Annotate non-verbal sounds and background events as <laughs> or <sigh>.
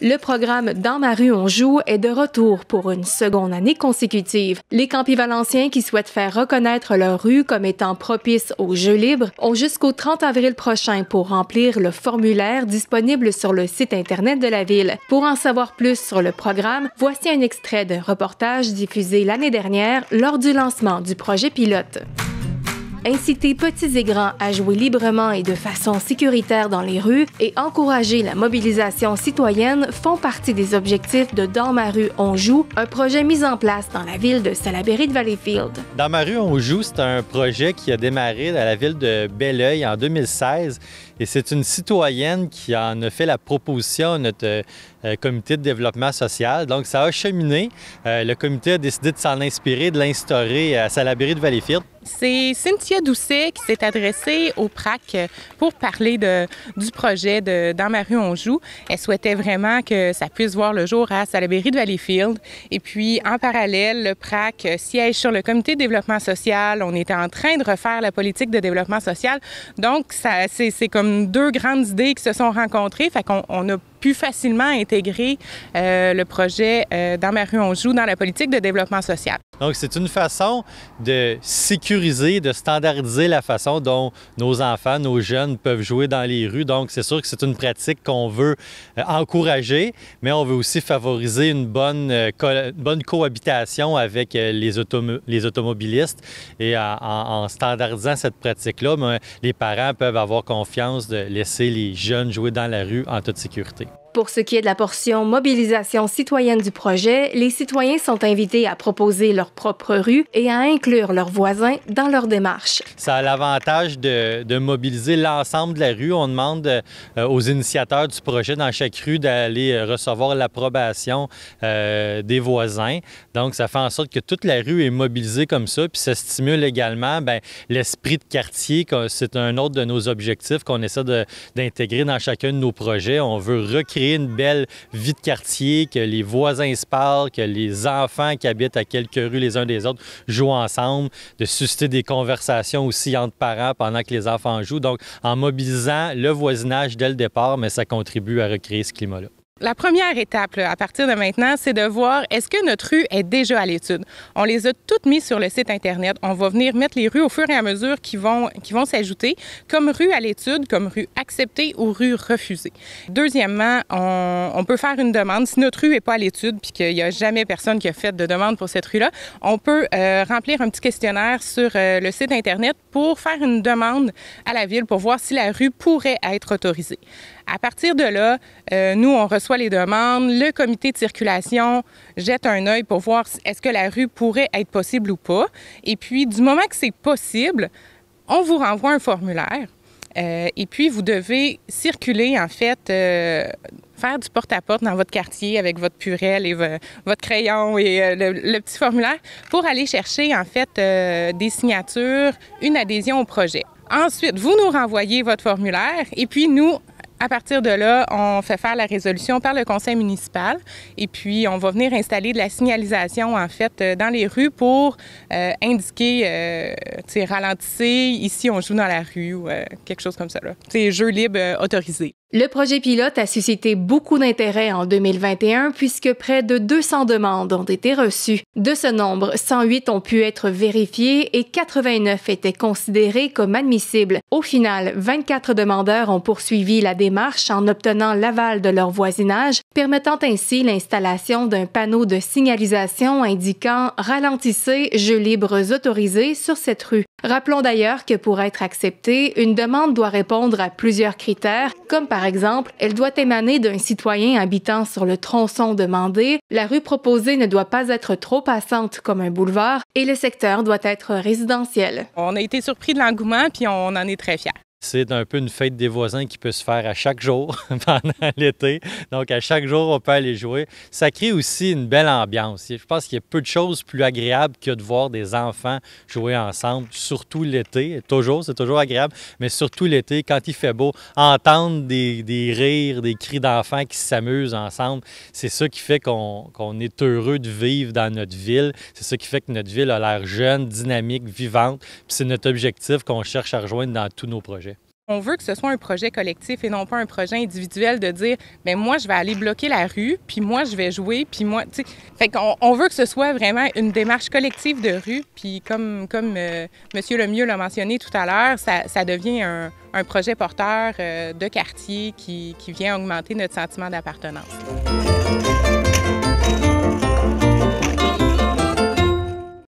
Le programme Dans ma rue, on joue est de retour pour une seconde année consécutive. Les campi valenciens qui souhaitent faire reconnaître leur rue comme étant propice aux Jeux libres ont jusqu'au 30 avril prochain pour remplir le formulaire disponible sur le site Internet de la ville. Pour en savoir plus sur le programme, voici un extrait d'un reportage diffusé l'année dernière lors du lancement du projet pilote inciter petits et grands à jouer librement et de façon sécuritaire dans les rues et encourager la mobilisation citoyenne font partie des objectifs de Dans ma rue, on joue, un projet mis en place dans la ville de Salaberry de Valleyfield. Dans ma rue, on joue, c'est un projet qui a démarré dans la ville de Belleuil en 2016 et c'est une citoyenne qui en a fait la proposition à notre euh, comité de développement social. Donc, ça a cheminé. Euh, le comité a décidé de s'en inspirer, de l'instaurer à Salaberry de Valleyfield. C'est Cynthia Doucet qui s'est adressée au PRAC pour parler du projet de Dans ma rue, on joue. Elle souhaitait vraiment que ça puisse voir le jour à Salaberry de Valleyfield. Et puis, en parallèle, le PRAC siège sur le comité de développement social. On était en train de refaire la politique de développement social. Donc, c'est comme deux grandes idées qui se sont rencontrées. Fait qu'on a plus facilement intégrer euh, le projet euh, dans ma rue on joue dans la politique de développement social. Donc c'est une façon de sécuriser, de standardiser la façon dont nos enfants, nos jeunes peuvent jouer dans les rues. Donc c'est sûr que c'est une pratique qu'on veut euh, encourager, mais on veut aussi favoriser une bonne, bonne cohabitation avec les, les automobilistes et en, en standardisant cette pratique-là, ben, les parents peuvent avoir confiance de laisser les jeunes jouer dans la rue en toute sécurité. Pour ce qui est de la portion mobilisation citoyenne du projet, les citoyens sont invités à proposer leur propre rue et à inclure leurs voisins dans leur démarche. Ça a l'avantage de, mobiliser l'ensemble de la rue. On demande euh, aux initiateurs du projet dans chaque rue d'aller euh, recevoir l'approbation euh, des voisins. Donc, ça fait en sorte que toute la rue est mobilisée comme ça, puis ça stimule également ben, l'esprit de quartier. C'est un autre de nos objectifs qu'on essaie d'intégrer dans chacun de nos projets. On veut recréer une belle vie de quartier, que les voisins se parlent, que les enfants qui habitent à quelques rues les uns des autres jouent ensemble, de susciter des conversations aussi entre parents pendant que les enfants jouent. Donc, en mobilisant le voisinage dès le départ, mais ça contribue à recréer ce climat-là. La première étape, à partir de maintenant, c'est de voir est-ce que notre rue est déjà à l'étude. On les a toutes mises sur le site Internet. On va venir mettre les rues au fur et à mesure qui vont, qui vont s'ajouter comme rue à l'étude, comme rue acceptée ou rue refusée. Deuxièmement, on, peut faire une demande. Si notre rue n'est pas à l'étude puis qu'il n'y a jamais personne qui a fait de demande pour cette rue-là, on peut euh, remplir un petit questionnaire sur euh, le site Internet pour faire une demande à la ville pour voir si la rue pourrait être autorisée. À partir de là, euh, nous, on reçoit les demandes, le comité de circulation jette un œil pour voir est-ce que la rue pourrait être possible ou pas. Et puis, du moment que c'est possible, on vous renvoie un formulaire. Euh, et puis, vous devez circuler, en fait, euh, faire du porte-à-porte dans votre quartier avec votre purée, et votre crayon et euh, le, le, petit formulaire pour aller chercher, en fait, des signatures, une adhésion au projet. Ensuite, vous nous renvoyez votre formulaire et puis nous, à partir de là, on fait faire la résolution par le conseil municipal et puis on va venir installer de la signalisation en fait euh, dans les rues pour euh, indiquer, euh, tu sais, ralentissez, ici on joue dans la rue ou euh, quelque chose comme ça. C'est jeu libre autorisé. Le projet pilote a suscité beaucoup d'intérêt en 2021 puisque près de 200 demandes ont été reçues. De ce nombre, 108 ont pu être vérifiées et 89 étaient considérées comme admissibles. Au final, 24 demandeurs ont poursuivi la démarche en obtenant l'aval de leur voisinage, permettant ainsi l'installation d'un panneau de signalisation indiquant Ralentissez, jeux libres autorisés sur cette rue. Rappelons d'ailleurs que pour être accepté, une demande doit répondre à plusieurs critères, comme par par exemple, elle doit émaner d'un citoyen habitant sur le tronçon demandé, la rue proposée ne doit pas être trop passante comme un boulevard et le secteur doit être résidentiel. On a été surpris de l'engouement, puis on en est très fiers c'est un peu une fête des voisins qui peut se faire à chaque jour <laughs> pendant l'été. Donc, à chaque jour, on peut aller jouer. Ça crée aussi une belle ambiance. Je pense qu'il y a peu de choses plus agréables que de voir des enfants jouer ensemble, surtout l'été. Toujours, c'est toujours agréable, mais surtout l'été, quand il fait beau, entendre des, rires, des cris d'enfants qui s'amusent ensemble, c'est ça qui fait qu'on est heureux de vivre dans notre ville. C'est ça qui fait que notre ville a l'air jeune, dynamique, vivante. C'est notre objectif qu'on cherche à rejoindre dans tous nos projets. On veut que ce soit un projet collectif et non pas un projet individuel de dire, mais ben, moi, je vais aller bloquer la rue, puis moi, je vais jouer, puis moi, tu Fait on veut que ce soit vraiment une démarche collective de rue, puis comme, comme euh, Monsieur Lemieux l'a mentionné tout à l'heure, ça, devient un, projet porteur euh, de quartier qui, qui vient augmenter notre sentiment d'appartenance.